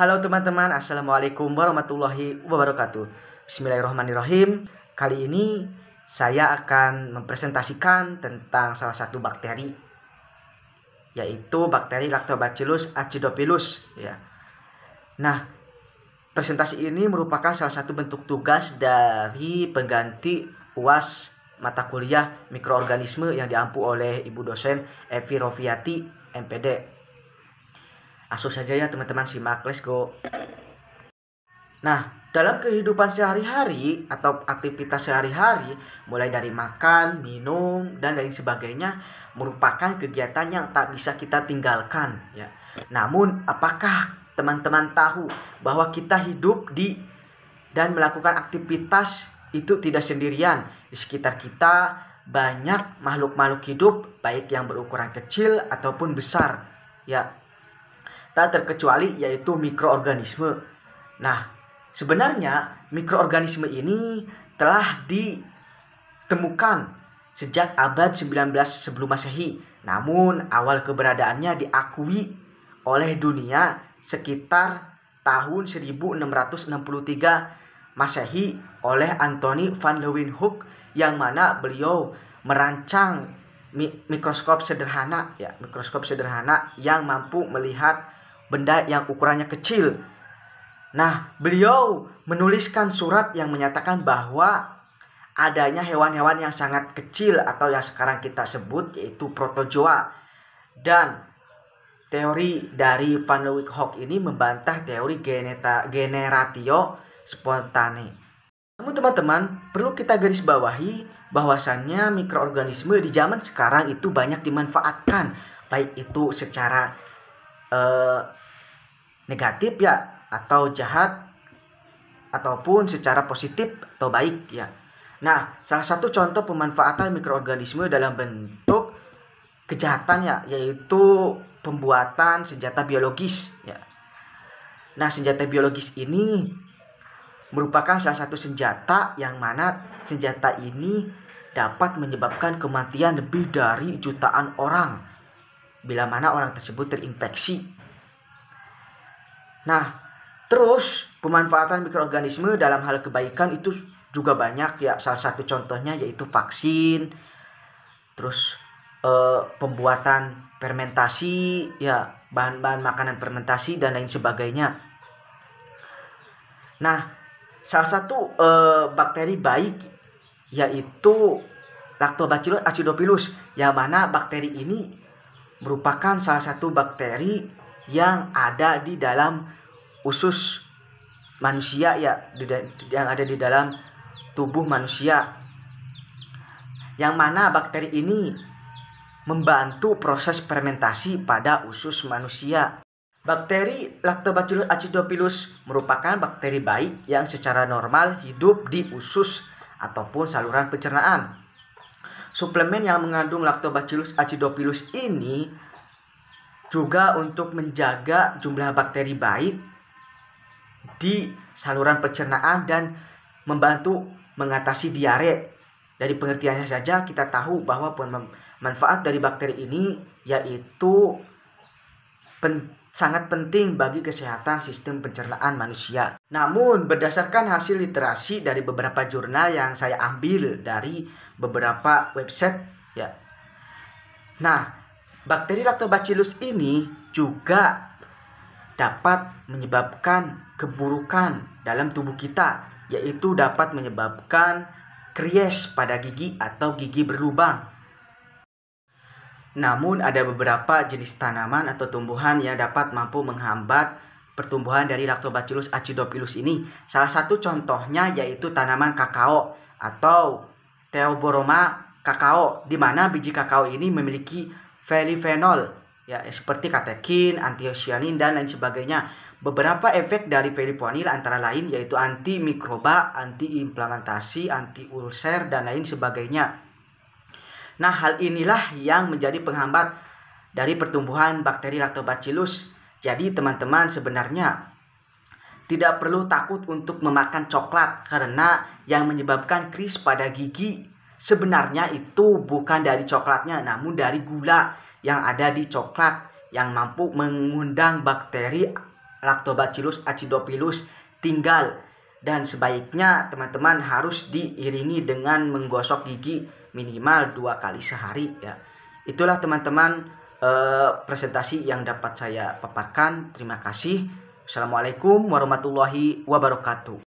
Halo teman-teman, Assalamualaikum warahmatullahi wabarakatuh Bismillahirrahmanirrahim Kali ini saya akan mempresentasikan tentang salah satu bakteri Yaitu bakteri Lactobacillus acidophilus ya. Nah, presentasi ini merupakan salah satu bentuk tugas dari pengganti UAS mata kuliah mikroorganisme yang diampu oleh Ibu dosen Evi Roviati MPD langsung saja ya teman-teman simak let's go nah dalam kehidupan sehari-hari atau aktivitas sehari-hari mulai dari makan, minum dan lain sebagainya merupakan kegiatan yang tak bisa kita tinggalkan ya. Namun apakah teman-teman tahu bahwa kita hidup di dan melakukan aktivitas itu tidak sendirian di sekitar kita banyak makhluk-makhluk hidup baik yang berukuran kecil ataupun besar ya tak terkecuali yaitu mikroorganisme. Nah, sebenarnya mikroorganisme ini telah ditemukan sejak abad 19 sebelum Masehi. Namun awal keberadaannya diakui oleh dunia sekitar tahun 1663 Masehi oleh Anthony van Leeuwenhoek yang mana beliau merancang mikroskop sederhana ya, mikroskop sederhana yang mampu melihat benda yang ukurannya kecil. Nah, beliau menuliskan surat yang menyatakan bahwa adanya hewan-hewan yang sangat kecil atau yang sekarang kita sebut yaitu protozoa. Dan teori dari Van Leeuwenhoek ini membantah teori geneta, generatio spontane. Namun teman-teman, perlu kita garis bawahi bahwasannya mikroorganisme di zaman sekarang itu banyak dimanfaatkan, baik itu secara eh, negatif ya atau jahat ataupun secara positif atau baik ya. Nah, salah satu contoh pemanfaatan mikroorganisme dalam bentuk kejahatan ya, yaitu pembuatan senjata biologis ya. Nah, senjata biologis ini merupakan salah satu senjata yang mana senjata ini dapat menyebabkan kematian lebih dari jutaan orang bila mana orang tersebut terinfeksi. Nah, terus pemanfaatan mikroorganisme dalam hal kebaikan itu juga banyak ya. Salah satu contohnya yaitu vaksin, terus eh, pembuatan fermentasi, ya bahan-bahan makanan fermentasi dan lain sebagainya. Nah, salah satu eh, bakteri baik yaitu Lactobacillus acidophilus yang mana bakteri ini merupakan salah satu bakteri yang ada di dalam usus manusia ya yang ada di dalam tubuh manusia yang mana bakteri ini membantu proses fermentasi pada usus manusia. Bakteri Lactobacillus acidophilus merupakan bakteri baik yang secara normal hidup di usus ataupun saluran pencernaan suplemen yang mengandung Lactobacillus acidophilus ini juga untuk menjaga jumlah bakteri baik di saluran pencernaan dan membantu mengatasi diare. Dari pengertiannya saja kita tahu bahwa manfaat dari bakteri ini yaitu pen sangat penting bagi kesehatan sistem pencernaan manusia. Namun, berdasarkan hasil literasi dari beberapa jurnal yang saya ambil dari beberapa website, ya. Nah, bakteri Lactobacillus ini juga dapat menyebabkan keburukan dalam tubuh kita, yaitu dapat menyebabkan kries pada gigi atau gigi berlubang namun ada beberapa jenis tanaman atau tumbuhan yang dapat mampu menghambat pertumbuhan dari Lactobacillus acidophilus ini. Salah satu contohnya yaitu tanaman kakao atau Theoboroma kakao di mana biji kakao ini memiliki felifenol ya seperti katekin, antioksianin dan lain sebagainya. Beberapa efek dari feliponil antara lain yaitu antimikroba, mikroba, anti anti ulcer dan lain sebagainya. Nah, hal inilah yang menjadi penghambat dari pertumbuhan bakteri Lactobacillus. Jadi, teman-teman sebenarnya tidak perlu takut untuk memakan coklat karena yang menyebabkan kris pada gigi sebenarnya itu bukan dari coklatnya namun dari gula yang ada di coklat yang mampu mengundang bakteri Lactobacillus acidophilus tinggal dan sebaiknya teman-teman harus diiringi dengan menggosok gigi minimal dua kali sehari ya itulah teman-teman eh, presentasi yang dapat saya paparkan terima kasih assalamualaikum warahmatullahi wabarakatuh